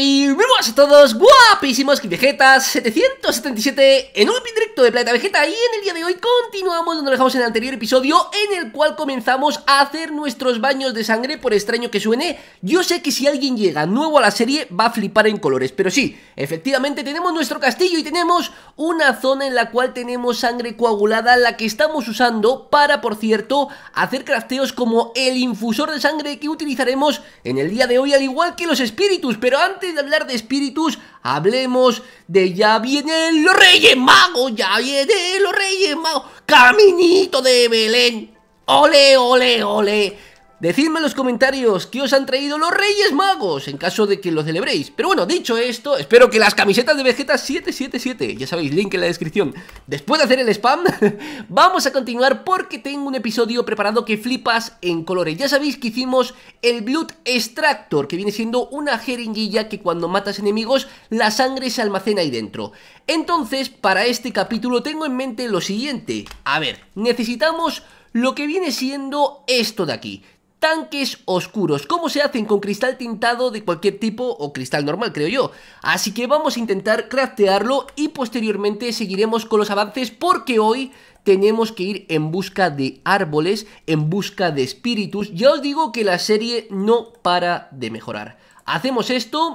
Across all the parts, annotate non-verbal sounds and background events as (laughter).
Y a todos, guapísimos Vegetas 777 en un directo de Planeta Vegeta y en el día de hoy continuamos donde dejamos en el anterior episodio en el cual comenzamos a hacer nuestros baños de sangre por extraño que suene. Yo sé que si alguien llega nuevo a la serie va a flipar en colores, pero sí, efectivamente tenemos nuestro castillo y tenemos una zona en la cual tenemos sangre coagulada la que estamos usando para, por cierto, hacer crafteos como el infusor de sangre que utilizaremos en el día de hoy al igual que los espíritus, pero antes de hablar de espíritus, hablemos de ya vienen los Reyes Magos, ya vienen los Reyes Magos, Caminito de Belén. Ole, ole, ole. Decidme en los comentarios que os han traído los Reyes Magos en caso de que lo celebréis. Pero bueno, dicho esto, espero que las camisetas de Vegeta 777, ya sabéis, link en la descripción. Después de hacer el spam, (laughs) vamos a continuar porque tengo un episodio preparado que flipas en colores. Ya sabéis que hicimos el Blood Extractor, que viene siendo una jeringuilla que cuando matas enemigos, la sangre se almacena ahí dentro. Entonces, para este capítulo tengo en mente lo siguiente. A ver, necesitamos lo que viene siendo esto de aquí tanques oscuros. ¿Cómo se hacen con cristal tintado de cualquier tipo o cristal normal, creo yo? Así que vamos a intentar craftearlo y posteriormente seguiremos con los avances porque hoy tenemos que ir en busca de árboles, en busca de espíritus. Ya os digo que la serie no para de mejorar. Hacemos esto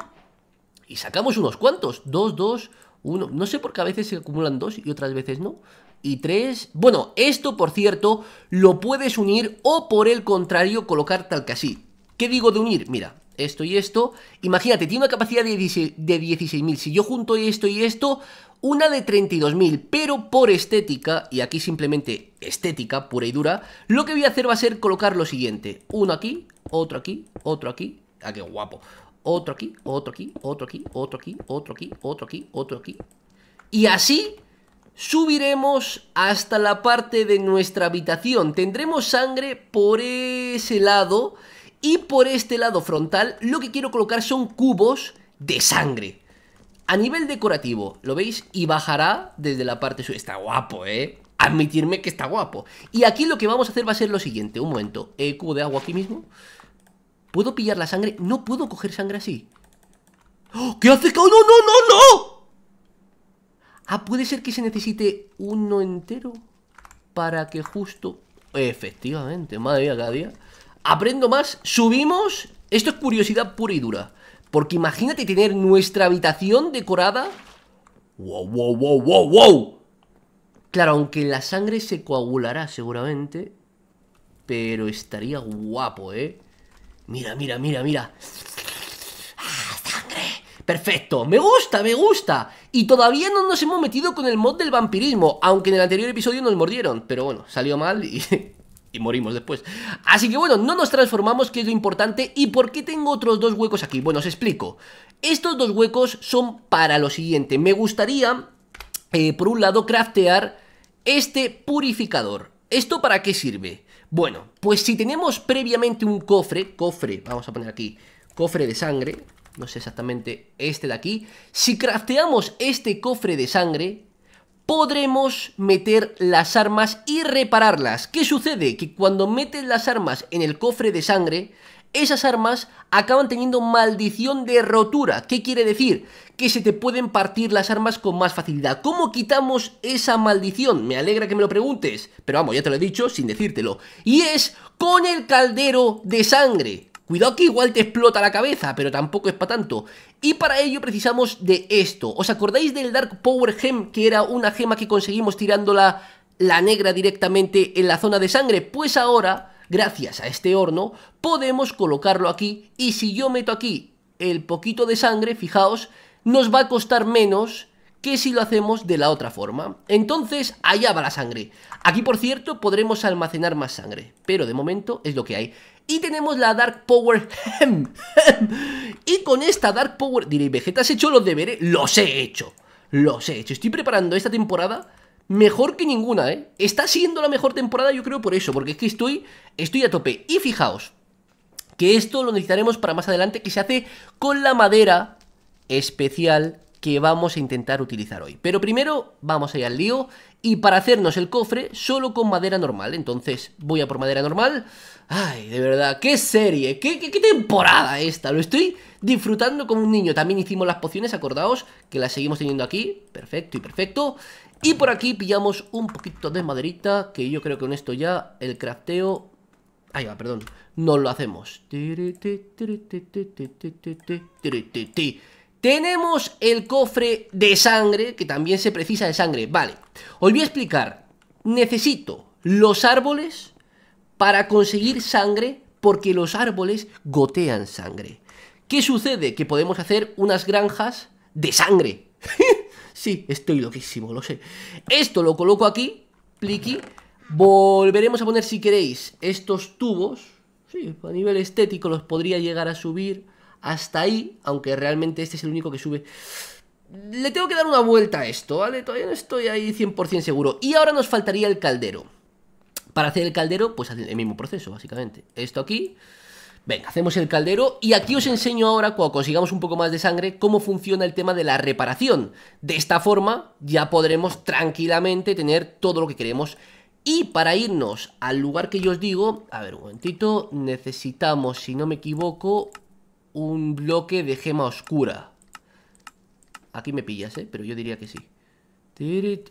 y sacamos unos cuantos. Dos, dos, uno. No sé por qué a veces se acumulan dos y otras veces no y tres... Bueno, esto por cierto lo puedes unir o por el contrario colocar tal que así. ¿Qué digo de unir? Mira, esto y esto. Imagínate, tiene una capacidad de 16.000. si yo junto esto y esto, una de 32.000, pero por estética, y aquí simplemente estética pura y dura, lo que voy a hacer va a ser colocar lo siguiente. Uno aquí, otro aquí, otro aquí. Ah, qué guapo. Otro aquí, otro aquí, otro aquí, otro aquí, otro aquí, otro aquí, otro aquí. Y así subiremos hasta la parte de nuestra habitación. Tendremos sangre por ese lado y por este lado frontal lo que quiero colocar son cubos de sangre. A nivel decorativo, ¿lo veis? Y bajará desde la parte sur. Está guapo, ¿eh? Admitirme que está guapo. Y aquí lo que vamos a hacer va a ser lo siguiente. Un momento. Eh, cubo de agua aquí mismo. ¿Puedo pillar la sangre? No puedo coger sangre así. ¡Oh! ¿Qué hace? ¡Oh, ¡No, no, no, no! Ah, puede ser que se necesite uno entero para que justo... Efectivamente, madre mía, cada día. Aprendo más, subimos. Esto es curiosidad pura y dura. Porque imagínate tener nuestra habitación decorada. ¡Wow, wow, wow, wow, wow! Claro, aunque la sangre se coagulará seguramente. Pero estaría guapo, ¿eh? Mira, mira, mira, mira. Perfecto, me gusta, me gusta. Y todavía no nos hemos metido con el mod del vampirismo, aunque en el anterior episodio nos mordieron. Pero bueno, salió mal (laughs) y morimos después. Así que bueno, no nos transformamos, que es lo importante. ¿Y por qué tengo otros dos huecos aquí? Bueno, os explico. Estos dos huecos son para lo siguiente. Me gustaría, eh, por un lado, craftear este purificador. ¿Esto para qué sirve? Bueno, pues si tenemos previamente un cofre, cofre, vamos a poner aquí, cofre de sangre, no sé exactamente este de aquí, si crafteamos este cofre de sangre, podremos meter las armas y repararlas. ¿Qué sucede? Que cuando metes las armas en el cofre de sangre, esas armas acaban teniendo maldición de rotura. ¿Qué quiere decir? Que se te pueden partir las armas con más facilidad. ¿Cómo quitamos esa maldición? Me alegra que me lo preguntes, pero vamos, ya te lo he dicho sin decírtelo. Y es con el caldero de sangre. Cuidado que igual te explota la cabeza, pero tampoco es para tanto. Y para ello precisamos de esto. ¿Os acordáis del Dark Power Gem, que era una gema que conseguimos tirándola la negra directamente en la zona de sangre? Pues ahora, gracias a este horno, podemos colocarlo aquí. Y si yo meto aquí el poquito de sangre, fijaos, nos va a costar menos que si lo hacemos de la otra forma. Entonces, allá va la sangre. Aquí, por cierto, podremos almacenar más sangre, pero de momento es lo que hay. Y tenemos la Dark Power Y con esta Dark Power Diréis, Vegeta, ¿has hecho los deberes? Los he hecho, los he hecho Estoy preparando esta temporada mejor que ninguna, ¿eh? Está siendo la mejor temporada, yo creo, por eso, porque es que estoy, estoy a tope. Y fijaos, que esto lo necesitaremos para más adelante, que se hace con la madera especial que vamos a intentar utilizar hoy. Pero primero vamos a ir al lío y para hacernos el cofre solo con madera normal. Entonces voy a por madera normal. Ay, de verdad, qué serie, qué, temporada esta. Lo estoy disfrutando como un niño. También hicimos las pociones, acordaos, que las seguimos teniendo aquí. Perfecto y perfecto. Y por aquí pillamos un poquito de maderita, que yo creo que con esto ya el crafteo... Ahí va, perdón. No lo hacemos. Tenemos el cofre de sangre, que también se precisa de sangre. Vale, os voy a explicar. Necesito los árboles para conseguir sangre, porque los árboles gotean sangre. ¿Qué sucede? Que podemos hacer unas granjas de sangre. (laughs) sí, estoy loquísimo, lo sé. Esto lo coloco aquí, pliqui. Volveremos a poner, si queréis, estos tubos. Sí, a nivel estético los podría llegar a subir hasta ahí, aunque realmente este es el único que sube. Le tengo que dar una vuelta a esto, ¿vale? Todavía no estoy ahí 100% seguro. Y ahora nos faltaría el caldero. Para hacer el caldero, pues el mismo proceso, básicamente. Esto aquí, Venga, hacemos el caldero y aquí os enseño ahora, cuando consigamos un poco más de sangre, cómo funciona el tema de la reparación. De esta forma ya podremos tranquilamente tener todo lo que queremos. Y para irnos al lugar que yo os digo, a ver un momentito, necesitamos, si no me equivoco, un bloque de gema oscura. Aquí me pillas, ¿eh? Pero yo diría que sí.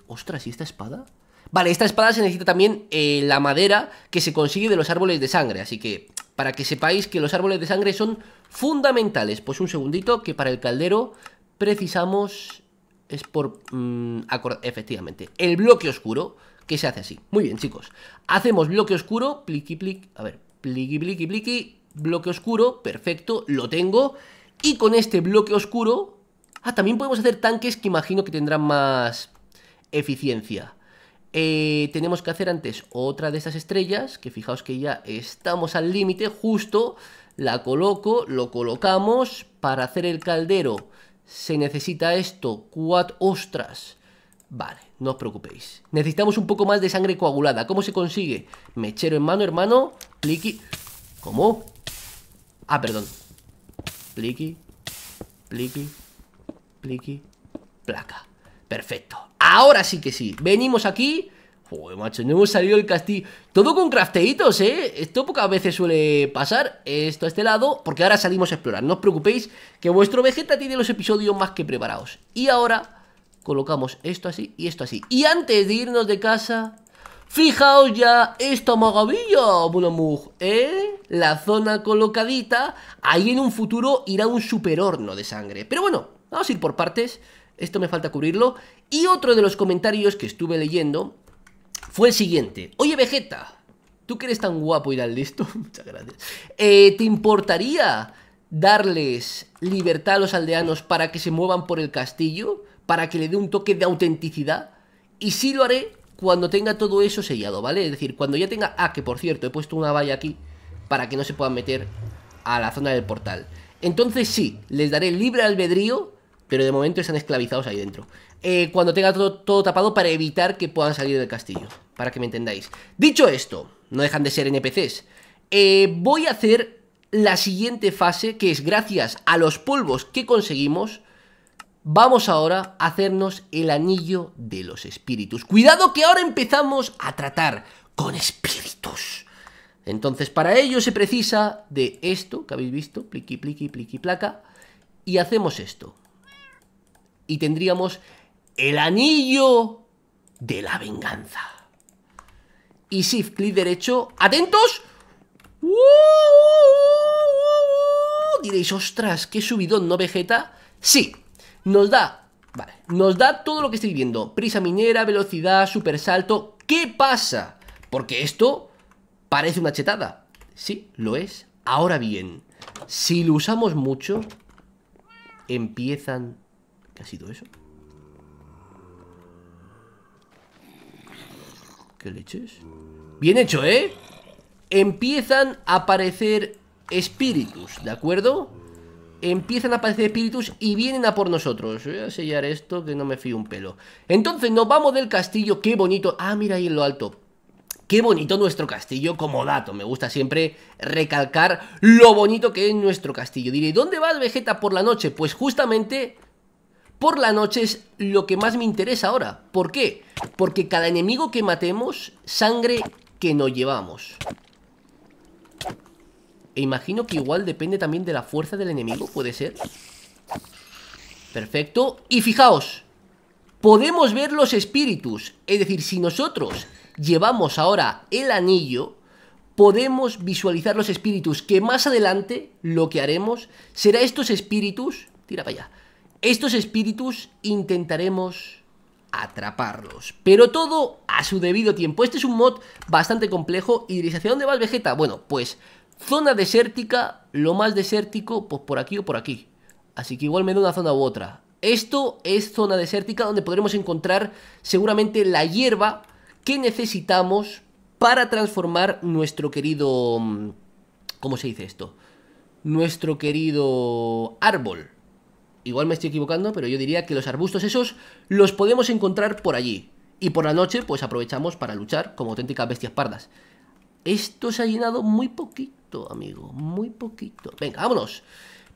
Ostras, ¿y esta espada? Vale, esta espada se necesita también eh, la madera que se consigue de los árboles de sangre. Así que, para que sepáis que los árboles de sangre son fundamentales. Pues un segundito, que para el caldero precisamos... Es por... Mm, efectivamente. El bloque oscuro, que se hace así. Muy bien, chicos. Hacemos bloque oscuro, pliqui, pliqui... A ver, pliqui, pliqui, pliqui bloque oscuro, perfecto, lo tengo. Y con este bloque oscuro... Ah, también podemos hacer tanques que imagino que tendrán más eficiencia. Eh, tenemos que hacer antes otra de estas estrellas, que fijaos que ya estamos al límite, justo. La coloco, lo colocamos. Para hacer el caldero se necesita esto, cuatro ostras. Vale, no os preocupéis. Necesitamos un poco más de sangre coagulada. ¿Cómo se consigue? Mechero en mano, hermano. Cliqui. ¿Cómo? Ah, perdón. Pliqui, pliqui, pliqui, placa. Perfecto. Ahora sí que sí. Venimos aquí. Joder, macho, no hemos salido del castillo. Todo con crafteitos, ¿eh? Esto pocas veces suele pasar. Esto a este lado, porque ahora salimos a explorar. No os preocupéis, que vuestro Vegeta tiene los episodios más que preparados. Y ahora colocamos esto así y esto así. Y antes de irnos de casa, fijaos ya esta magavilla, Bunamug, ¿eh? la zona colocadita, ahí en un futuro irá un super horno de sangre. Pero bueno, vamos a ir por partes, esto me falta cubrirlo. Y otro de los comentarios que estuve leyendo fue el siguiente. Oye, Vegeta, tú que eres tan guapo y tan listo, muchas gracias. Eh, ¿Te importaría darles libertad a los aldeanos para que se muevan por el castillo? Para que le dé un toque de autenticidad. Y sí lo haré cuando tenga todo eso sellado, ¿vale? Es decir, cuando ya tenga... Ah, que por cierto, he puesto una valla aquí para que no se puedan meter a la zona del portal. Entonces sí, les daré libre albedrío, pero de momento están esclavizados ahí dentro. Eh, cuando tenga todo, tapado para evitar que puedan salir del castillo, para que me entendáis. Dicho esto, no dejan de ser NPCs. Eh, voy a hacer la siguiente fase, que es gracias a los polvos que conseguimos, vamos ahora a hacernos el anillo de los espíritus. Cuidado que ahora empezamos a tratar con espíritus. Entonces, para ello se precisa de esto que habéis visto, pliqui, pliqui, pliqui, placa, y hacemos esto. Y tendríamos el anillo de la venganza. Y shift clic derecho, atentos. ¡Uh, uh, uh, Diréis, ostras, qué subidón, ¿no, Vegeta? Sí, nos da, vale, nos da todo lo que estoy viendo. Prisa minera, velocidad, supersalto. ¿Qué pasa? Porque esto Parece una chetada. Sí, lo es. Ahora bien, si lo usamos mucho, empiezan... ¿Qué ha sido eso? ¿Qué leches? Bien hecho, ¿eh? Empiezan a aparecer espíritus, ¿de acuerdo? Empiezan a aparecer espíritus y vienen a por nosotros. Voy a sellar esto que no me fío un pelo. Entonces nos vamos del castillo, qué bonito. Ah, mira ahí en lo alto. Qué bonito nuestro castillo como dato. Me gusta siempre recalcar lo bonito que es nuestro castillo. Diré, ¿dónde vas, Vegeta, por la noche? Pues justamente por la noche es lo que más me interesa ahora. ¿Por qué? Porque cada enemigo que matemos, sangre que nos llevamos. E imagino que igual depende también de la fuerza del enemigo, puede ser. Perfecto. Y fijaos, podemos ver los espíritus. Es decir, si nosotros llevamos ahora el anillo, podemos visualizar los espíritus, que más adelante lo que haremos será estos espíritus, tira para allá, estos espíritus intentaremos atraparlos. Pero todo a su debido tiempo. Este es un mod bastante complejo. ¿Y hacia dónde vas Vegeta? Bueno, pues zona desértica, lo más desértico, pues por aquí o por aquí. Así que igual me da una zona u otra. Esto es zona desértica donde podremos encontrar seguramente la hierba ¿Qué necesitamos para transformar nuestro querido... Mm, ¿Cómo se dice esto? Nuestro querido árbol. Igual me estoy equivocando, pero yo diría que los arbustos esos los podemos encontrar por allí. Y por la noche, pues aprovechamos para luchar como auténticas bestias pardas. Esto se ha llenado muy poquito, amigo. Muy poquito. Venga, vámonos.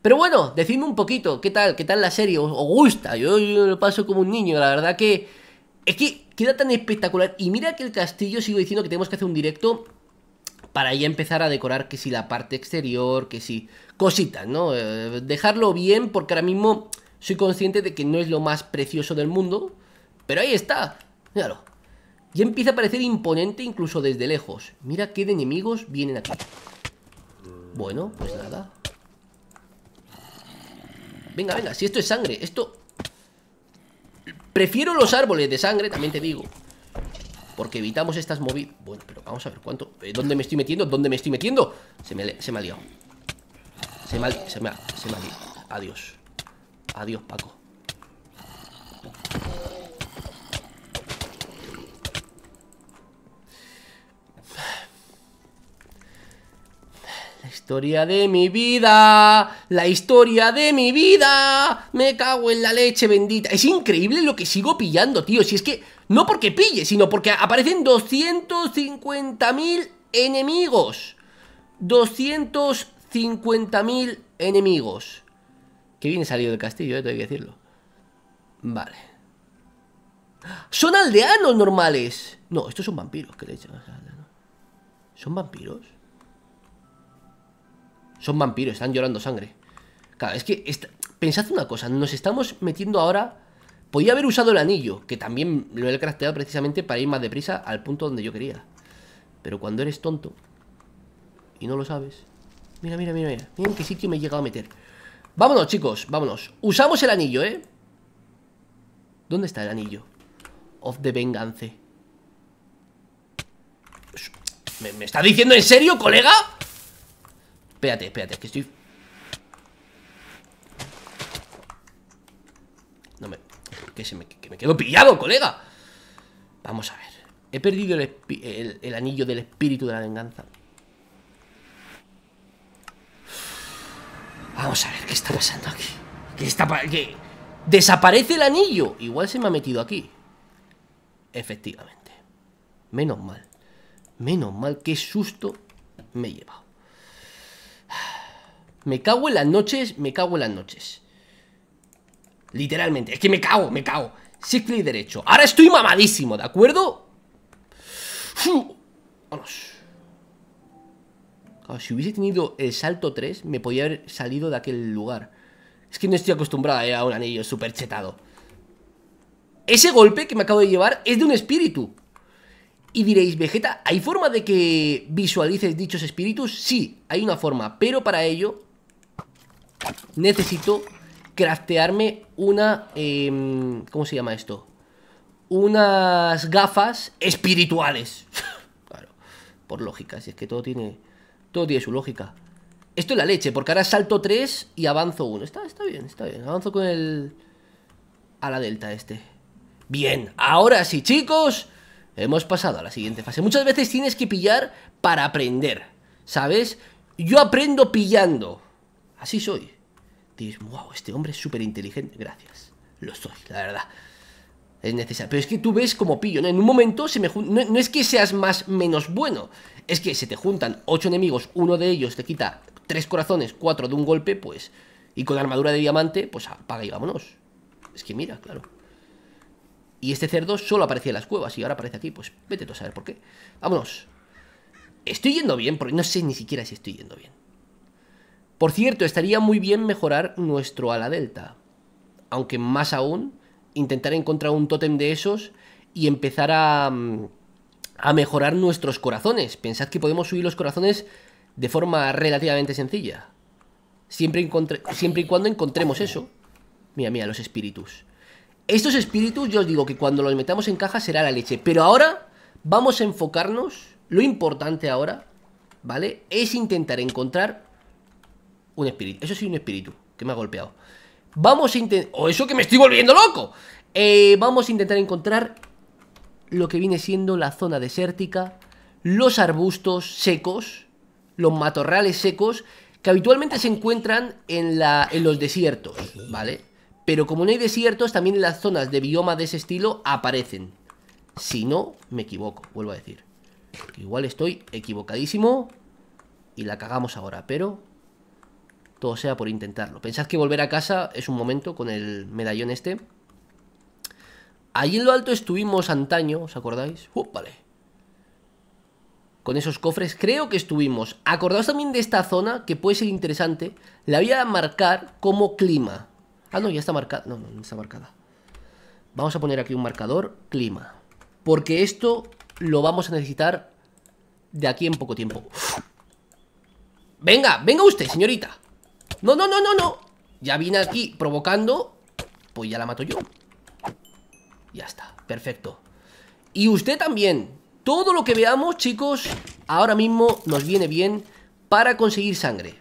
Pero bueno, decidme un poquito, ¿qué tal? ¿Qué tal la serie? ¿Os, gusta? Yo, yo lo paso como un niño, la verdad que... Es que Queda tan espectacular. Y mira que el castillo, sigo diciendo que tenemos que hacer un directo para ya empezar a decorar que si la parte exterior, que si cositas, ¿no? Eh, dejarlo bien porque ahora mismo soy consciente de que no es lo más precioso del mundo, pero ahí está, míralo. Ya empieza a parecer imponente incluso desde lejos. Mira qué de enemigos vienen aquí. Bueno, pues nada. Venga, venga, si esto es sangre, esto Prefiero los árboles de sangre, también te digo Porque evitamos estas movidas Bueno, pero vamos a ver cuánto eh, ¿Dónde me estoy metiendo? ¿Dónde me estoy metiendo? Se me, ha liado Se me ha, se se me ha liado Adiós Adiós, Paco historia de mi vida, la historia de mi vida, me cago en la leche bendita. Es increíble lo que sigo pillando, tío, si es que no porque pille, sino porque aparecen 250.000 enemigos. 250.000 enemigos. Que viene salido del castillo, eh, tengo que decirlo. Vale. Son aldeanos normales. No, estos son vampiros que le echan. Son vampiros. Son vampiros, están llorando sangre. Claro, es que pensad una cosa, nos estamos metiendo ahora... Podía haber usado el anillo, que también lo he crafteado precisamente para ir más deprisa al punto donde yo quería. Pero cuando eres tonto y no lo sabes... Mira, mira, mira, mira. Mira en qué sitio me he llegado a meter. Vámonos, chicos, vámonos. Usamos el anillo, ¿eh? ¿Dónde está el anillo? Of the Vengance ¿Me, ¿Me está diciendo en serio, colega? Espérate, espérate, que estoy... No me... Que, se me... quedo pillado, colega Vamos a ver He perdido el, anillo del espíritu de la venganza Vamos a ver qué está pasando aquí ¿Qué está qué? Desaparece el anillo Igual se me ha metido aquí Efectivamente Menos mal Menos mal, qué susto me he llevado me cago en las noches, me cago en las noches. Literalmente, es que me cago, me cago. Ciclo clic derecho. Ahora estoy mamadísimo, ¿de acuerdo? Vamos. si hubiese tenido el salto 3, me podía haber salido de aquel lugar. Es que no estoy acostumbrada a un anillo súper chetado. Ese golpe que me acabo de llevar es de un espíritu. Y diréis, Vegeta, ¿hay forma de que visualices dichos espíritus? Sí, hay una forma, pero para ello necesito craftearme una... Em, ¿Cómo se llama esto? Unas gafas espirituales. (laughs) claro, por lógica, si es que todo tiene... Todo tiene su lógica. Esto es la leche, porque ahora salto 3 y avanzo 1. Está, está bien, está bien. Avanzo con el... A la delta este. Bien, ahora sí, chicos. Hemos pasado a la siguiente fase. Muchas veces tienes que pillar para aprender, ¿sabes? Yo aprendo pillando. Así soy. ¡Wow! Este hombre es súper inteligente. Gracias. Lo soy, la verdad. Es necesario. Pero es que tú ves como pillo, ¿no? En un momento se me no, es que seas más menos bueno. Es que se te juntan ocho enemigos, uno de ellos te quita tres corazones, cuatro de un golpe, pues. Y con armadura de diamante, pues apaga y vámonos. Es que mira, claro. Y este cerdo solo aparecía en las cuevas y ahora aparece aquí. Pues vete tú a saber por qué. Vámonos. Estoy yendo bien, porque no sé ni siquiera si estoy yendo bien. Por cierto, estaría muy bien mejorar nuestro ala delta. Aunque más aún, intentar encontrar un tótem de esos y empezar a, mm, a mejorar nuestros corazones. Pensad que podemos subir los corazones de forma relativamente sencilla. Siempre, siempre y cuando encontremos eso. Mira, mira, los espíritus. Estos espíritus, yo os digo que cuando los metamos en caja será la leche. Pero ahora vamos a enfocarnos. Lo importante ahora, ¿vale? Es intentar encontrar un espíritu. Eso sí, un espíritu que me ha golpeado. Vamos a intentar... oh, eso que me estoy volviendo loco! Eh, vamos a intentar encontrar lo que viene siendo la zona desértica, los arbustos secos, los matorrales secos, que habitualmente se encuentran en, la, en los desiertos, ¿vale? Pero como no hay desiertos, también en las zonas de bioma de ese estilo aparecen. Si no, me equivoco, vuelvo a decir. Igual estoy equivocadísimo y la cagamos ahora, pero todo sea por intentarlo. Pensad que volver a casa es un momento con el medallón este. Allí en lo alto estuvimos antaño, ¿os acordáis? Uh, vale. Con esos cofres, creo que estuvimos. Acordaos también de esta zona, que puede ser interesante. La voy a marcar como clima. Ah, no, ya está marcada. No, no, no está marcada. Vamos a poner aquí un marcador, clima. Porque esto lo vamos a necesitar de aquí en poco tiempo. Venga, venga usted, señorita. ¡No, no, no, no, no! Ya vine aquí provocando Pues ya la mato yo Ya está, perfecto Y usted también Todo lo que veamos, chicos Ahora mismo nos viene bien Para conseguir sangre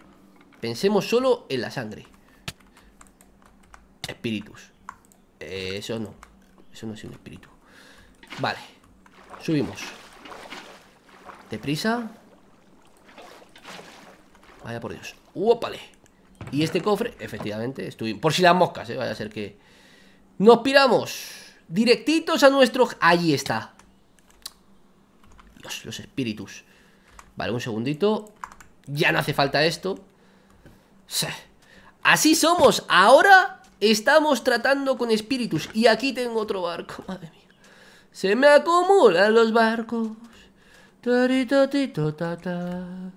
Pensemos solo en la sangre Espíritus Eso no Eso no es un espíritu Vale, subimos Deprisa Vaya por Dios ¡Uopale! Y este cofre, efectivamente, estoy Por si las moscas, ¿eh? vaya a ser que. Nos piramos. Directitos a nuestro... ¡Ahí está. los espíritus. Vale, un segundito. Ya no hace falta esto. Así somos. Ahora estamos tratando con espíritus. Y aquí tengo otro barco, (laughs) madre mía. Se me acumulan los barcos. tito, tata.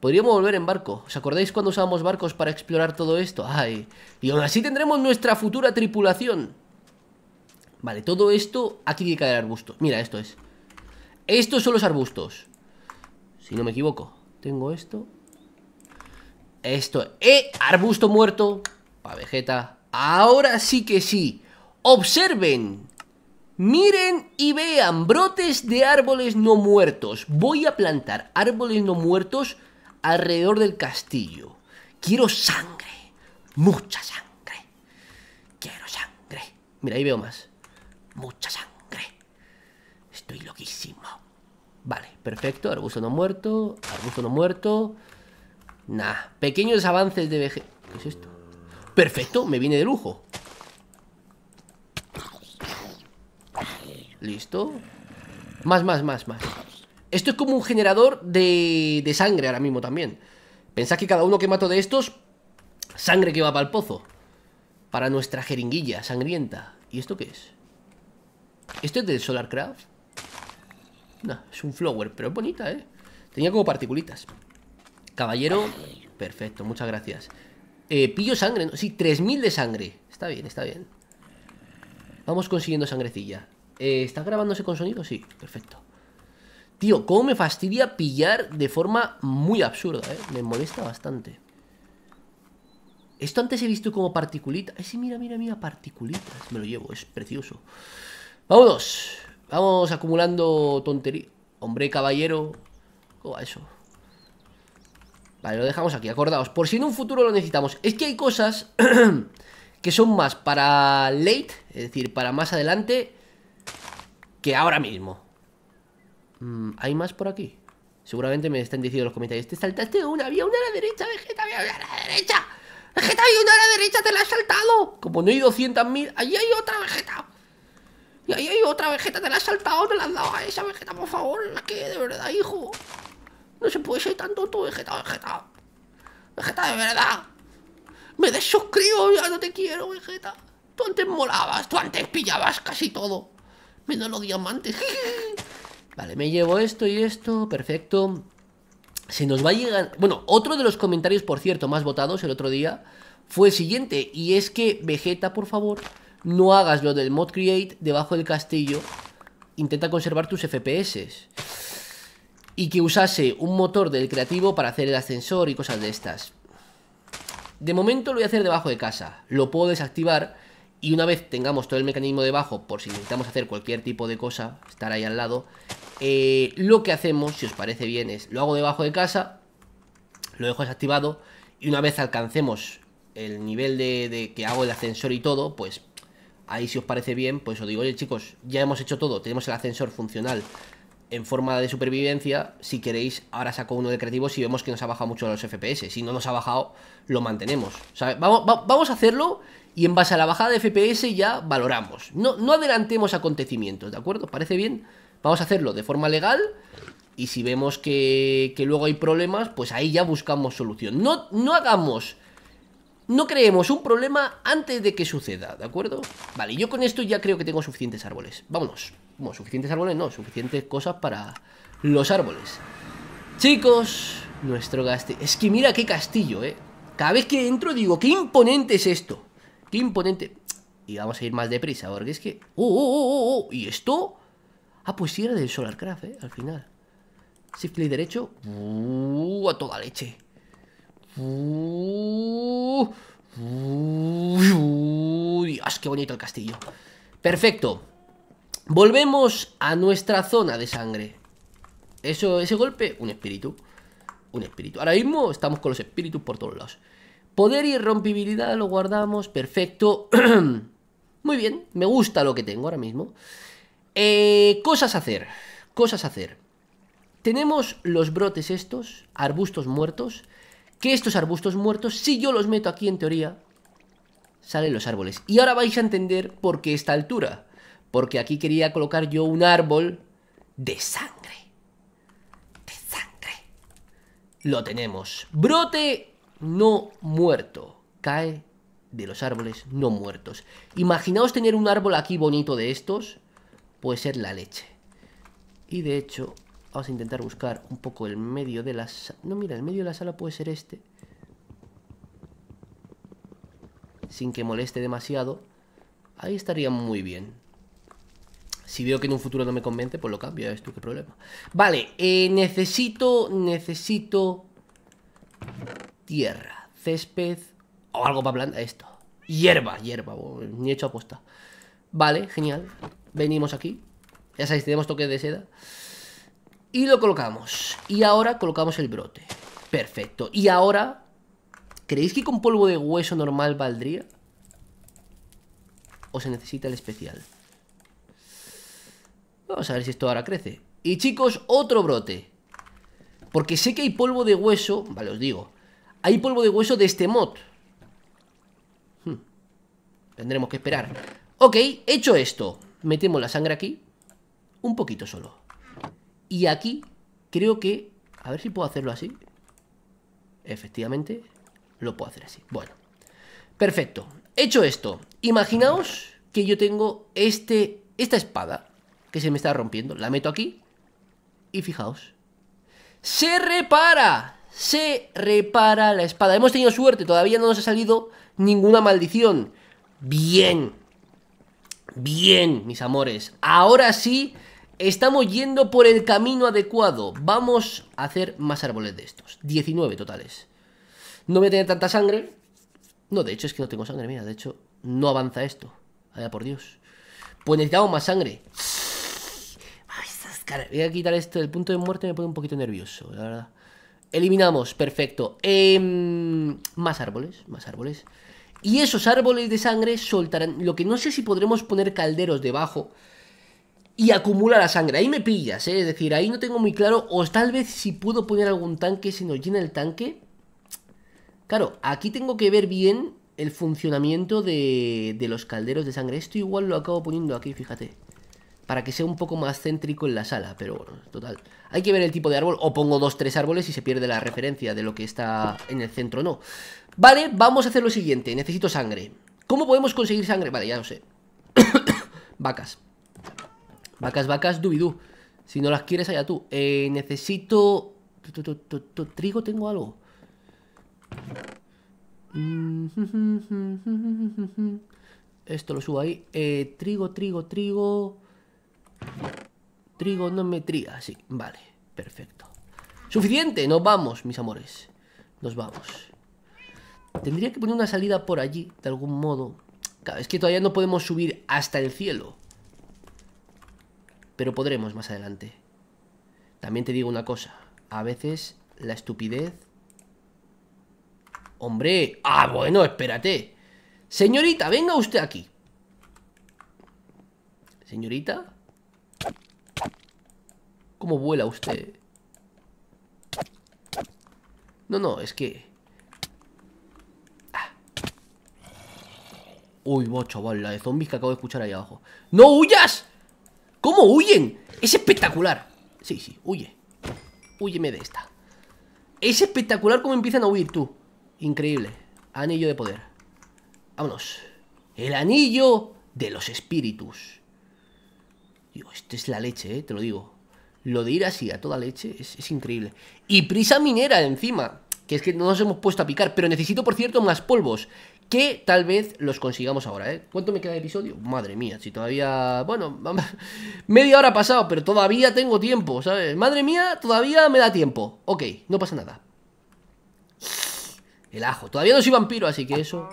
Podríamos volver en barco. ¿Os acordáis cuando usábamos barcos para explorar todo esto? ¡Ay! Y aún así tendremos nuestra futura tripulación. Vale, todo esto... Aquí tiene que caer Mira, esto es. Estos son los arbustos. Si no me equivoco. Tengo esto. Esto. ¡Eh! Arbusto muerto. Pa' vegeta. Ahora sí que sí. Observen. Miren y vean brotes de árboles no muertos. Voy a plantar árboles no muertos alrededor del castillo. Quiero sangre, mucha sangre. Quiero sangre. Mira, ahí veo más. Mucha sangre. Estoy loquísimo. Vale, perfecto. Arbusto no muerto. Arbusto no muerto. Nah, pequeños avances de vejez. ¿Qué es esto? Perfecto, me viene de lujo. Listo. Más, más, más, más. Esto es como un generador de, sangre ahora mismo también. Pensad que cada uno que mato de estos, sangre que va para el pozo. Para nuestra jeringuilla sangrienta. ¿Y esto qué es? ¿Esto es del Solarcraft? No, es un flower, pero es bonita, ¿eh? Tenía como particulitas. Caballero, perfecto, muchas gracias. Eh, pillo sangre, ¿no? sí, 3000 de sangre. Está bien, está bien. Vamos consiguiendo sangrecilla. Eh, ¿Está grabándose con sonido? Sí, perfecto. Tío, cómo me fastidia pillar de forma muy absurda, ¿eh? Me molesta bastante. Esto antes he visto como particulita. Ese, sí, mira, mira, mira, particulitas. Me lo llevo, es precioso. Vámonos. Vamos acumulando tontería. Hombre, caballero. ¿Cómo va eso? Vale, lo dejamos aquí, acordaos. Por si en un futuro lo necesitamos. Es que hay cosas (clears throat) que son más para late, es decir, para más adelante, que ahora mismo. Mm, ¿Hay más por aquí? Seguramente me están diciendo los comentarios Te saltaste una, había una a la derecha, Vegeta, había una a la derecha Vegeta, había una a la derecha, te la has saltado Como no hay 200.000, ahí hay otra Vegeta Y ahí hay otra Vegeta, te la has saltado, no la has dado a esa Vegeta, por favor La que, de verdad, hijo No se puede ser tanto tú, Vegeta, Vegeta Vegeta, de verdad Me desuscribo, ya no te quiero, Vegeta Tú antes molabas, tú antes pillabas casi todo Menos los diamantes (laughs) Vale, me llevo esto y esto, perfecto. Se nos va a llegar... Bueno, otro de los comentarios, por cierto, más votados el otro día fue el siguiente, y es que Vegeta, por favor, no hagas lo del mod create debajo del castillo. Intenta conservar tus FPS. Y que usase un motor del creativo para hacer el ascensor y cosas de estas. De momento lo voy a hacer debajo de casa. Lo puedo desactivar y una vez tengamos todo el mecanismo debajo, por si necesitamos hacer cualquier tipo de cosa, estar ahí al lado, eh, lo que hacemos, si os parece bien, es lo hago debajo de casa, lo dejo desactivado, y una vez alcancemos el nivel de, que hago el ascensor y todo, pues ahí si os parece bien, pues os digo, oye chicos, ya hemos hecho todo, tenemos el ascensor funcional en forma de supervivencia, si queréis, ahora saco uno de creativos y vemos que nos ha bajado mucho los FPS. Si no nos ha bajado, lo mantenemos. vamos, vamos a hacerlo y en base a la bajada de FPS ya valoramos. No, no adelantemos acontecimientos, ¿de acuerdo? ¿Parece bien? Vamos a hacerlo de forma legal y si vemos que, luego hay problemas, pues ahí ya buscamos solución. No, no hagamos... No creemos un problema antes de que suceda, ¿de acuerdo? Vale, yo con esto ya creo que tengo suficientes árboles. Vámonos. Bueno, suficientes árboles no, suficientes cosas para los árboles. Chicos, nuestro gaste Es que mira qué castillo, ¿eh? Cada vez que entro digo, qué imponente es esto qué imponente. Y vamos a ir más deprisa, porque es que... ¡Oh, oh, oh, oh! oh, oh y esto? Ah, pues sí era del Solarcraft, ¿eh? Al final. Shift clic derecho. Uh, a toda leche. ¡Dios, uh, ah, qué bonito el castillo! Perfecto. Volvemos a nuestra zona de sangre. Eso, ese golpe, un espíritu. Un espíritu. Ahora mismo estamos con los espíritus por todos lados. Poder y rompibilidad lo guardamos, perfecto. (clears throat) Muy bien, me gusta lo que tengo ahora mismo. Eh, cosas a hacer, cosas a hacer. Tenemos los brotes estos, arbustos muertos, que estos arbustos muertos, si yo los meto aquí en teoría, salen los árboles. Y ahora vais a entender por qué esta altura. Porque aquí quería colocar yo un árbol de sangre. De sangre. Lo tenemos. Brote no muerto. Cae de los árboles no muertos. Imaginaos tener un árbol aquí bonito de estos. Puede ser la leche. Y de hecho, vamos a intentar buscar un poco el medio de la sala. No, mira, el medio de la sala puede ser este. Sin que moleste demasiado. Ahí estaría muy bien. Si veo que en un futuro no me convence, pues lo cambio. Es tú qué problema. Vale, eh, necesito, necesito tierra, césped o algo para blanda, esto. Hierba, hierba, ni hecho apuesta. Vale, genial. Venimos aquí. Ya sabéis, tenemos toque de seda. Y lo colocamos. Y ahora colocamos el brote. Perfecto. Y ahora, ¿creéis que con polvo de hueso normal valdría? ¿O se necesita el especial? Vamos a ver si esto ahora crece. Y chicos, otro brote. Porque sé que hay polvo de hueso, vale, os digo, hay polvo de hueso de este mod. Hmm. Tendremos que esperar. Ok, hecho esto. Metemos la sangre aquí. Un poquito solo. Y aquí creo que... A ver si puedo hacerlo así. Efectivamente, lo puedo hacer así. Bueno. Perfecto. Hecho esto. Imaginaos que yo tengo este, esta espada que se me está rompiendo. La meto aquí. Y fijaos. ¡Se repara! se repara la espada. Hemos tenido suerte, todavía no nos ha salido ninguna maldición. Bien, bien, mis amores. Ahora sí, estamos yendo por el camino adecuado. Vamos a hacer más árboles de estos. 19 totales. No voy a tener tanta sangre. No, de hecho es que no tengo sangre, mira, de hecho no avanza esto. Vaya por Dios. Pues necesitamos más sangre. Voy a quitar esto, el punto de muerte me pone un poquito nervioso, la verdad. Eliminamos, perfecto. Em, más árboles, más árboles. Y esos árboles de sangre soltarán... Lo que no sé si podremos poner calderos debajo y acumular la sangre. Ahí me pillas, ¿eh? es decir, ahí no tengo muy claro. O tal vez si puedo poner algún tanque, si nos llena el tanque. Claro, aquí tengo que ver bien el funcionamiento de, de los calderos de sangre. Esto igual lo acabo poniendo aquí, fíjate para que sea un poco más céntrico en la sala, pero bueno, total. Hay que ver el tipo de árbol, o pongo dos, tres árboles y se pierde la referencia de lo que está en el centro, no. Vale, vamos a hacer lo siguiente, necesito sangre. ¿Cómo podemos conseguir sangre? Vale, ya lo sé. (coughs) vacas. Vacas, vacas, dubidú. Si no las quieres, allá tú. Eh, necesito... ¿Trigo tengo algo? Mm, (laughs) esto lo subo ahí. Eh, trigo, trigo, trigo... Trigonometría, sí, vale, perfecto. Suficiente, nos vamos, mis amores. Nos vamos. Tendría que poner una salida por allí, de algún modo. Claro, es que todavía no podemos subir hasta el cielo. Pero podremos más adelante. También te digo una cosa. A veces la estupidez... ¡Hombre! ¡Ah, bueno, espérate! Señorita, venga usted aquí. Señorita... ¿Cómo vuela usted? No, no, es que... Ah. Uy, va, chaval, la de zombies que acabo de escuchar ahí abajo ¡No huyas! ¿Cómo huyen? Es espectacular Sí, sí, huye Huyeme de esta Es espectacular cómo empiezan a huir, tú Increíble Anillo de poder Vámonos El anillo de los espíritus Digo, esto es la leche, ¿eh? te lo digo lo de ir así a toda leche es, increíble. Y prisa minera encima, que es que no nos hemos puesto a picar. Pero necesito, por cierto, más polvos que tal vez los consigamos ahora, ¿eh? ¿Cuánto me queda de episodio? Madre mía, si todavía... Bueno, (laughs) media hora ha pasado, pero todavía tengo tiempo, ¿sabes? Madre mía, todavía me da tiempo. Ok, no pasa nada. El ajo. Todavía no soy vampiro, así que eso...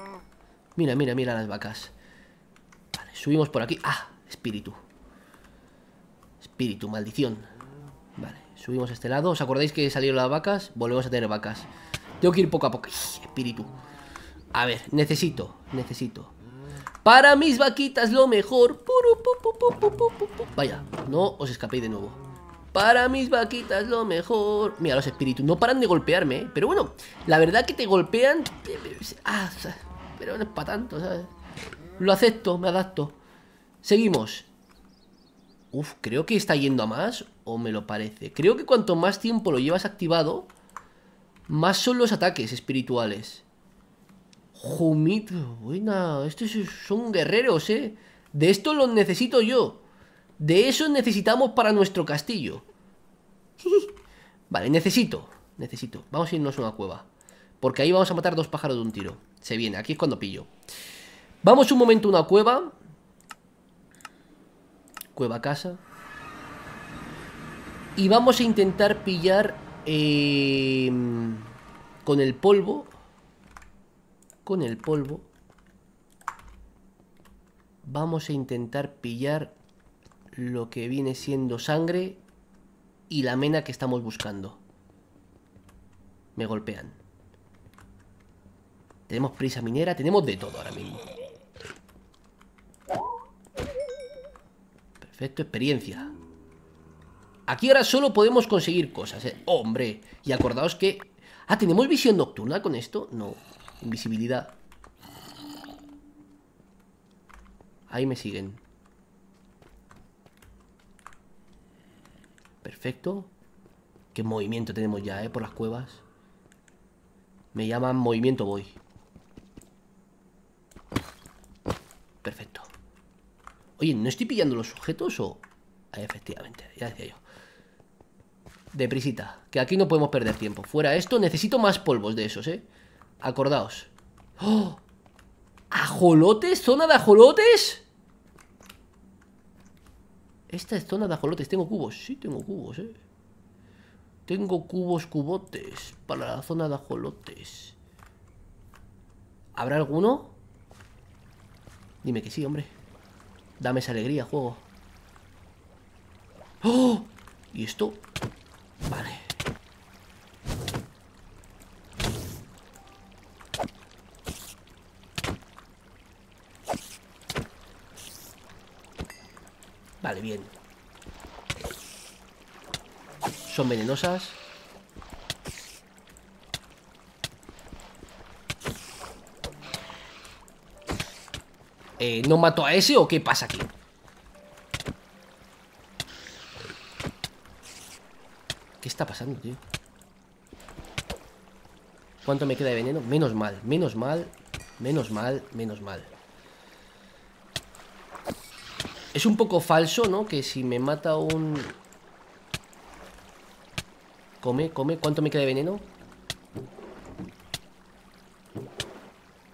Mira, mira, mira las vacas. Vale, subimos por aquí. Ah, espíritu. Espíritu, maldición. Subimos a este lado. ¿Os acordáis que salieron las vacas? Volvemos a tener vacas. Tengo que ir poco a poco. Espíritu. A ver, necesito, necesito. Para mis vaquitas lo mejor. Vaya, no os escapéis de nuevo. Para mis vaquitas lo mejor. Mira, los espíritus no paran de golpearme, ¿eh? pero bueno, la verdad que te golpean. Eh, ah, pero no es para tanto, ¿sabes? Lo acepto, me adapto. Seguimos. Uf, creo que está yendo a más o me lo parece. Creo que cuanto más tiempo lo llevas activado, más son los ataques espirituales. Jumito, buena. Estos son guerreros, ¿eh? De esto los necesito yo. De eso necesitamos para nuestro castillo. (laughs) vale, necesito. Necesito. Vamos a irnos a una cueva. Porque ahí vamos a matar dos pájaros de un tiro. Se viene, aquí es cuando pillo. Vamos un momento a una cueva. Cueva casa. Y vamos a intentar pillar em, con el polvo. Con el polvo. Vamos a intentar pillar lo que viene siendo sangre y la mena que estamos buscando. Me golpean. Tenemos prisa minera, tenemos de todo ahora mismo. Perfecto, experiencia. Aquí ahora solo podemos conseguir cosas, ¿eh? ¡Hombre! Y acordaos que... Ah, ¿tenemos visión nocturna con esto? No. Invisibilidad. Ahí me siguen. Perfecto. Qué movimiento tenemos ya, ¿eh? Por las cuevas. Me llaman movimiento voy. Perfecto. Oye, ¿no estoy pillando los sujetos o...? Ah, efectivamente, ya decía yo. Deprisita, que aquí no podemos perder tiempo Fuera esto, necesito más polvos de esos, eh Acordaos ¡Oh! ¿Ajolotes? ¿Zona de ajolotes? Esta es zona de ajolotes, tengo cubos Sí, tengo cubos, eh Tengo cubos, cubotes Para la zona de ajolotes ¿Habrá alguno? Dime que sí, hombre Dame esa alegría, juego ¡Oh! ¿Y esto? Vale. Vale, bien. Son venenosas. Eh, ¿No mato a ese o qué pasa aquí? ¿Qué está pasando, tío? ¿Cuánto me queda de veneno? Menos mal, menos mal Menos mal, menos mal Es un poco falso, ¿no? Que si me mata un... Come, come ¿Cuánto me queda de veneno?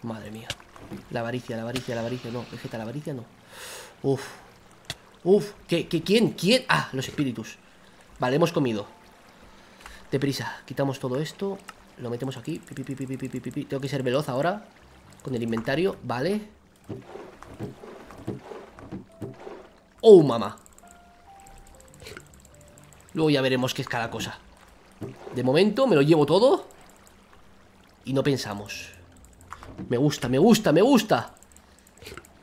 Madre mía La avaricia, la avaricia, la avaricia No, vegeta, la avaricia no Uf Uf ¿Qué, qué, ¿Quién? ¿Quién? Ah, los espíritus Vale, hemos comido prisa, quitamos todo esto Lo metemos aquí pi, Tengo que ser veloz ahora Con el inventario, vale Oh, mamá Luego ya veremos qué es cada cosa De momento me lo llevo todo Y no pensamos Me gusta, me gusta, me gusta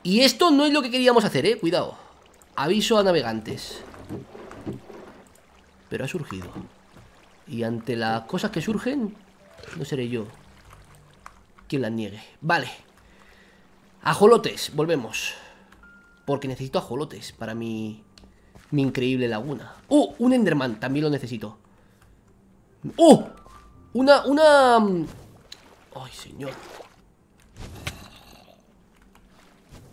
Y esto no es lo que queríamos hacer, eh Cuidado Aviso a navegantes Pero ha surgido y ante las cosas que surgen, no seré yo quien las niegue. Vale. Ajolotes, volvemos. Porque necesito ajolotes para mi, mi increíble laguna. ¡Oh! Un Enderman, también lo necesito. ¡Oh! Una, una... Mm, ¡Ay, señor!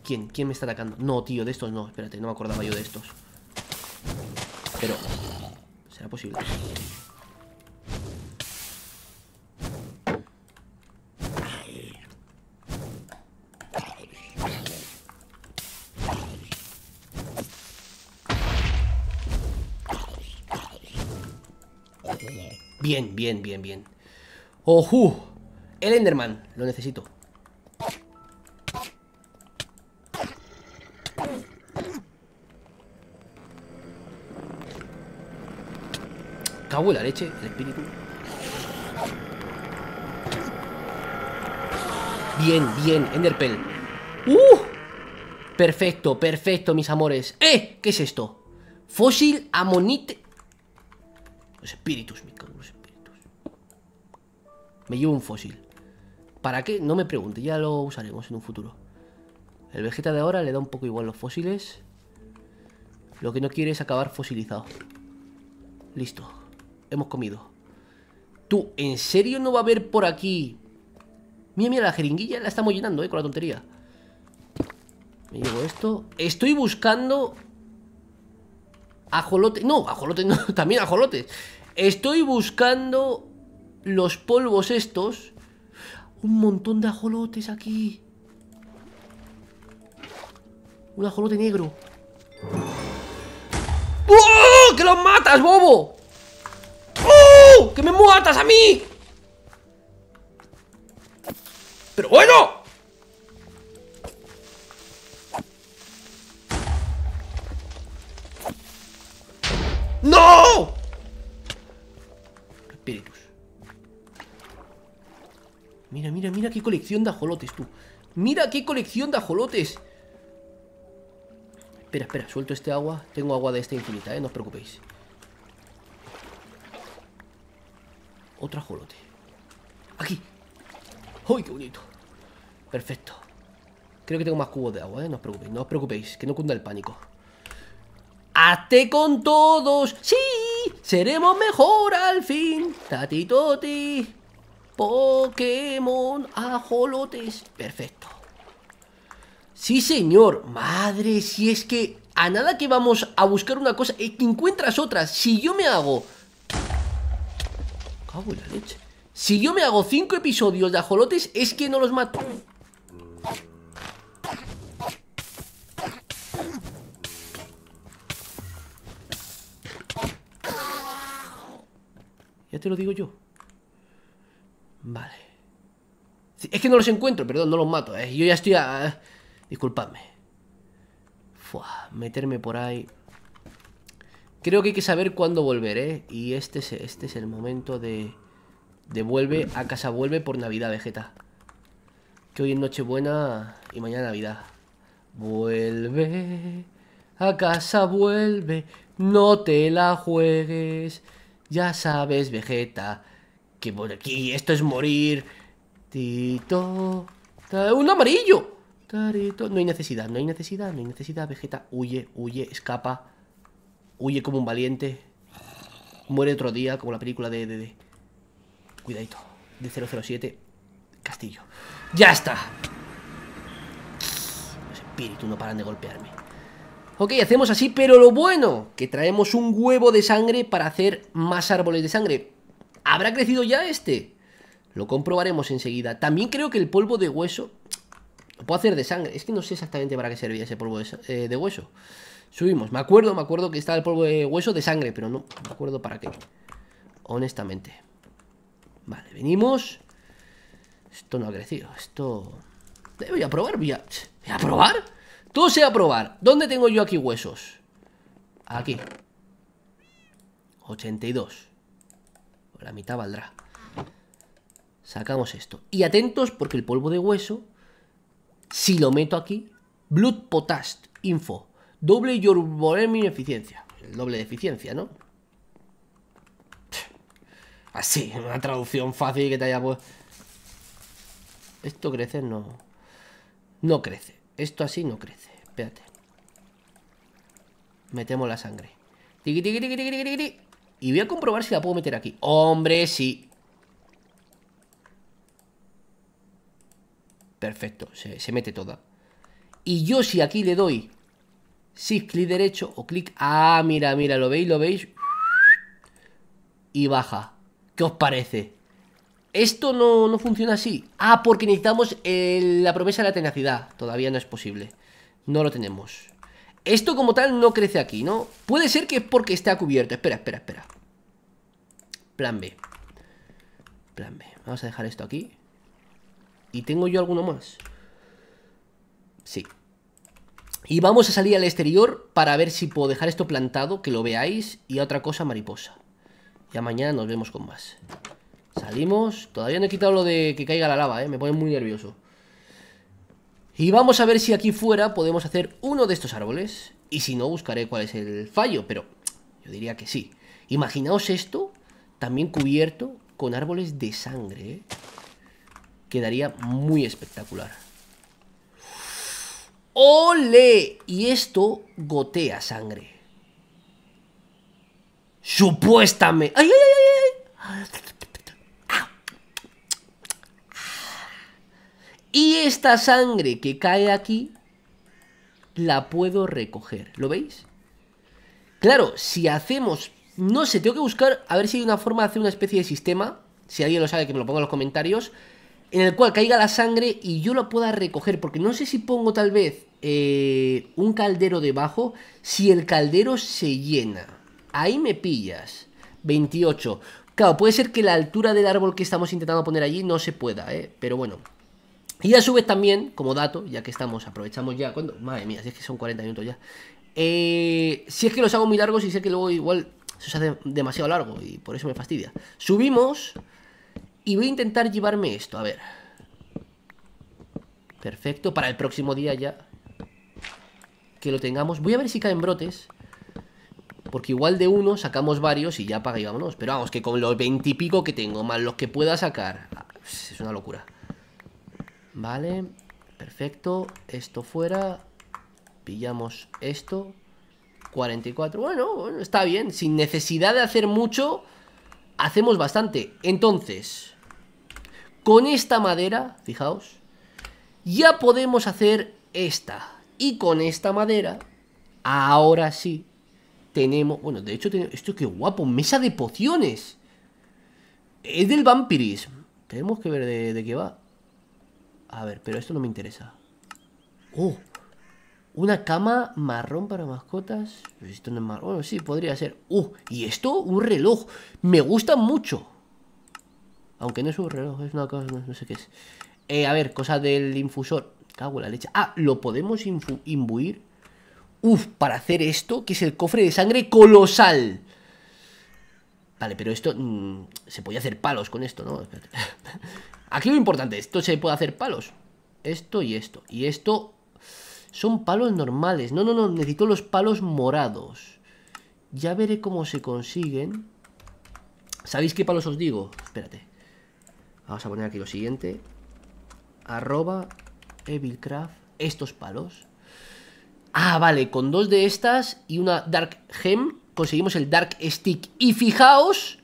¿Quién? ¿Quién me está atacando? No, tío, de estos no. Espérate, no me acordaba yo de estos. Pero... ¿Será posible? Bien, bien, bien, bien. ¡Oju! El Enderman, lo necesito. Cago en la leche, el espíritu. Bien, bien, Enderpel. ¡Uh! Perfecto, perfecto, mis amores. ¡Eh! ¿Qué es esto? Fósil amonite. Los espíritus, mi me llevo un fósil. ¿Para qué? No me pregunte, ya lo usaremos en un futuro. El Vegeta de ahora le da un poco igual los fósiles. Lo que no quiere es acabar fosilizado. Listo. Hemos comido. ¿Tú, en serio no va a haber por aquí? Mira, mira, la jeringuilla la estamos llenando, eh, con la tontería. Me llevo esto. Estoy buscando... Ajolote. No, ajolote no, (laughs) también ajolotes. Estoy buscando los polvos estos. Un montón de ajolotes aquí. Un ajolote negro. ¡Oh! ¡Que los matas, bobo! ¡Oh! ¡Que me matas a mí! ¡Pero bueno! ¡No! Mira, mira, mira qué colección de ajolotes, tú. Mira qué colección de ajolotes. Espera, espera, suelto este agua. Tengo agua de esta infinita, ¿eh? No os preocupéis. Otro ajolote. Aquí. ¡Uy, qué bonito! Perfecto. Creo que tengo más cubos de agua, ¿eh? No os preocupéis, no os preocupéis. Que no cunda el pánico. ¡Hazte con todos! ¡Sí! ¡Seremos mejor al fin! ¡Tati toti! Pokémon ajolotes. Perfecto. Sí, señor. Madre, si es que a nada que vamos a buscar una cosa, y eh, que encuentras otra. Si yo me hago... Cago en la leche. Si yo me hago cinco episodios de ajolotes, es que no los mato. Ya te lo digo yo. Vale. Es que no los encuentro, perdón, no los mato. Eh. Yo ya estoy a... disculpadme. meterme por ahí. Creo que hay que saber cuándo volver, ¿eh? Y este es, este es el momento de... De vuelve a casa, vuelve por Navidad, Vegeta. Que hoy es Nochebuena y mañana Navidad. Vuelve, a casa vuelve, no te la juegues. Ya sabes, Vegeta, que por aquí, esto es morir. Tito. Un amarillo. No hay necesidad, no hay necesidad, no hay necesidad. Vegeta, huye, huye, escapa. Huye como un valiente. Muere otro día, como la película de... de... Cuidadito. De 007. Castillo. ¡Ya está! Los espíritus no paran de golpearme. Ok, hacemos así, pero lo bueno, que traemos un huevo de sangre para hacer más árboles de sangre. ¿Habrá crecido ya este? Lo comprobaremos enseguida. También creo que el polvo de hueso... Lo puedo hacer de sangre. Es que no sé exactamente para qué servía ese polvo de, eh, hueso. Subimos. Me acuerdo, me acuerdo que estaba el polvo de hueso de sangre, pero no me acuerdo para qué. Honestamente. Vale, venimos. Esto no ha crecido. Esto... Debo voy a probar, voy a... a probar? Todo sea probar. ¿Dónde tengo yo aquí huesos? Aquí. 82. La mitad valdrá. Sacamos esto. Y atentos porque el polvo de hueso, si lo meto aquí, Blood Potash, info. Doble your volumen eficiencia. El doble de eficiencia, ¿no? (sniffs) Así, una traducción fácil que te haya puesto. Esto crece, no. No crece. Esto así no crece. Espérate. Metemos la sangre. Y voy a comprobar si la puedo meter aquí. ¡Hombre, sí! Perfecto, se, mete toda. Y yo si aquí le doy Sí, clic derecho o clic... Ah, mira, mira, lo veis, lo veis. Y baja. ¿Qué os parece? Esto no, funciona así. Ah, porque necesitamos la promesa de la tenacidad. Todavía no es posible. No lo tenemos. Esto como tal no crece aquí, ¿no? Puede ser que es porque está cubierto. Espera, espera, espera. Plan B. Plan B. Vamos a dejar esto aquí. ¿Y tengo yo alguno más? Sí. Y vamos a salir al exterior para ver si puedo dejar esto plantado, que lo veáis, y otra cosa mariposa. Ya mañana nos vemos con más. Salimos. Todavía no he quitado lo de que caiga la lava, ¿eh? Me pone muy nervioso. Y vamos a ver si aquí fuera podemos hacer uno de estos árboles. Y si no, buscaré cuál es el fallo, pero yo diría que sí. Imaginaos esto también cubierto con árboles de sangre. ¿eh? Quedaría muy espectacular. ¡Ole! Y esto gotea sangre. Supuestamente. ¡Ay, ay, ay, ay! Y esta sangre que cae aquí, la puedo recoger. ¿Lo veis? Claro, si hacemos... No sé, tengo que buscar a ver si hay una forma de hacer una especie de sistema. Si alguien lo sabe, que me lo ponga en los comentarios. En el cual caiga la sangre y yo la pueda recoger. Porque no sé si pongo tal vez eh, un caldero debajo. Si el caldero se llena. Ahí me pillas. 28. Claro, puede ser que la altura del árbol que estamos intentando poner allí no se pueda, ¿eh? Pero bueno, y a su vez también, como dato, ya que estamos, aprovechamos ya, cuando Madre mía, si es que son 40 minutos ya. Eh, si es que los hago muy largos y sé que luego igual se os hace demasiado largo y por eso me fastidia. Subimos y voy a intentar llevarme esto, a ver. Perfecto, para el próximo día ya que lo tengamos. Voy a ver si caen brotes. Porque igual de uno sacamos varios y ya paga y Pero vamos, que con los pico que tengo, más los que pueda sacar, ah, es una locura. Vale, perfecto. Esto fuera. Pillamos esto. 44. Bueno, bueno, está bien. Sin necesidad de hacer mucho, hacemos bastante. Entonces, con esta madera, fijaos, ya podemos hacer esta. Y con esta madera, ahora sí, tenemos... Bueno, de hecho, tenemos, esto que guapo. Mesa de pociones. Es del vampirismo. Tenemos que ver de qué va. A ver, pero esto no me interesa. ¡Oh! Una cama marrón para mascotas. Esto no es marrón. Bueno, sí, podría ser. ¡Uh! ¿Y esto? Un reloj. Me gusta mucho. Aunque no es un reloj, es una cosa, no, sé qué es. Eh, a ver, cosa del infusor. Cago en la leche. Ah, lo podemos imbuir. Uf, para hacer esto, que es el cofre de sangre colosal. Vale, pero esto... Mm, se podía hacer palos con esto, ¿no? (laughs) Aquí lo importante, esto se puede hacer palos. Esto y esto. Y esto son palos normales. No, no, no, necesito los palos morados. Ya veré cómo se consiguen. ¿Sabéis qué palos os digo? Espérate. Vamos a poner aquí lo siguiente. Arroba Evilcraft. Estos palos. Ah, vale, con dos de estas y una Dark Gem conseguimos el Dark Stick. Y fijaos,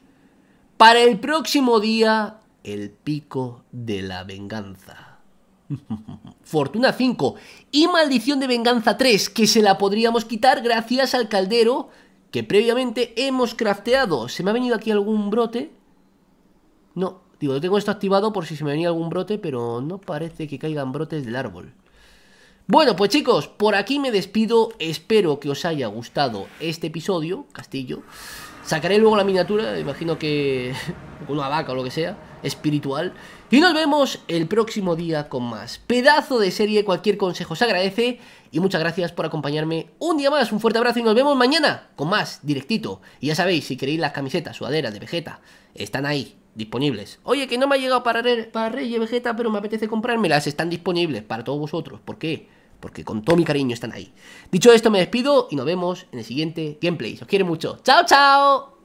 para el próximo día el pico de la venganza. Fortuna 5 y Maldición de Venganza 3, que se la podríamos quitar gracias al caldero que previamente hemos crafteado. ¿Se me ha venido aquí algún brote? No, digo, yo tengo esto activado por si se me venía algún brote, pero no parece que caigan brotes del árbol. Bueno, pues chicos, por aquí me despido. Espero que os haya gustado este episodio, Castillo. Sacaré luego la miniatura, imagino que (laughs) con una vaca o lo que sea, espiritual. Y nos vemos el próximo día con más. Pedazo de serie, cualquier consejo se agradece. Y muchas gracias por acompañarme un día más. Un fuerte abrazo y nos vemos mañana con más directito. Y ya sabéis, si queréis las camisetas, sudaderas de Vegeta, están ahí, disponibles. Oye, que no me ha llegado para, Re para Reyes Vegeta, pero me apetece comprármelas. Están disponibles para todos vosotros. ¿Por qué? porque con todo mi cariño están ahí. Dicho esto, me despido y nos vemos en el siguiente gameplay. Os quiero mucho. ¡Chao, chao!